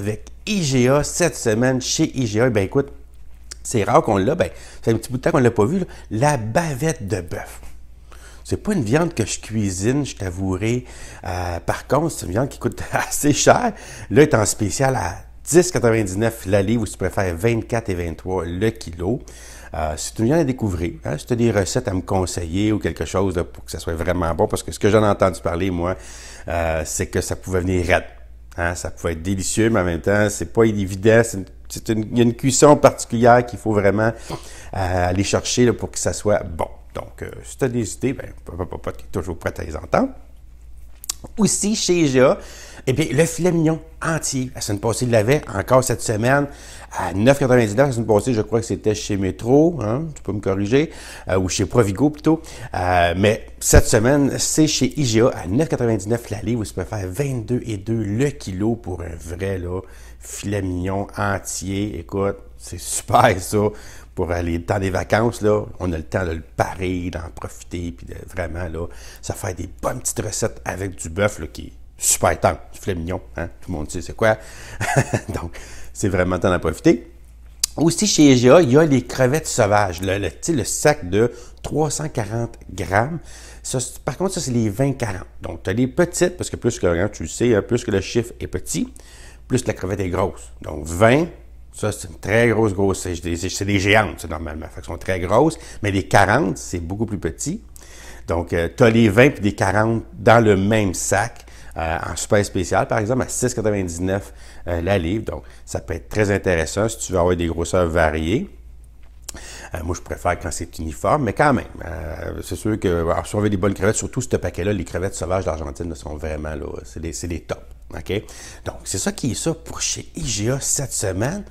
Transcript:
avec IGA cette semaine chez IGA. Ben écoute, c'est rare qu'on l'a, ben, c'est un petit bout de temps qu'on ne l'a pas vu, la bavette de bœuf. C'est pas une viande que je cuisine, je t'avouerai. Euh, par contre, c'est une viande qui coûte assez cher. Là, elle est en spécial à 10,99 l'allée, ou si tu préfères 24 et 23 le kilo. Euh, c'est une viande à découvrir. Hein. Si tu as des recettes à me conseiller ou quelque chose pour que ça soit vraiment bon, parce que ce que j'en ai entendu parler, moi, euh, c'est que ça pouvait venir raide. Hein, ça pouvait être délicieux, mais en même temps, c'est pas évident. C'est une, il y a une cuisson particulière qu'il faut vraiment euh, aller chercher pour que ça soit bon. Donc, euh, si tu as des idées, ben, papa, papa, tu es toujours prêt à les entendre. Aussi, chez GA, et puis, le filet mignon entier. La semaine passée, il l'avait. Encore cette semaine, à 9,99. La semaine passée, je crois que c'était chez Metro, hein, tu peux me corriger. Euh, ou chez Provigo, plutôt. Euh, mais cette semaine, c'est chez IGA à 9,99 l'allée Où tu peux faire 22,2 le kilo pour un vrai là, filet mignon entier. Écoute, c'est super, ça pour aller euh, dans des vacances, là, on a le temps de le parer, d'en profiter, puis de vraiment là, ça fait des bonnes petites recettes avec du bœuf qui super tendre, le mignon, hein? tout le monde sait c'est quoi. Donc, c'est vraiment temps d'en profiter. Aussi, chez EGA, il y a les crevettes sauvages, le, le, le sac de 340 grammes. par contre, ça, c'est les 20-40. Donc, tu as les petites, parce que plus que tu le sais, hein, plus que le chiffre est petit, plus la crevette est grosse. Donc, 20, ça, c'est une très grosse, grosse. C'est des, des, géantes, normalement. Fait sont très grosses. Mais les 40, c'est beaucoup plus petit. Donc, euh, tu as les 20 et les 40 dans le même sac. Euh, en super spécial, par exemple, à 6,99 euh, la livre. Donc, ça peut être très intéressant si tu veux avoir des grosseurs variées. Euh, moi, je préfère quand c'est uniforme, mais quand même, c'est sûr que si on veut des bonnes crevettes, surtout ce paquet-là, les crevettes sauvages d'Argentine sont vraiment là, c'est des, des tops. Donc, c'est ça qui est ça pour chez IGA cette semaine.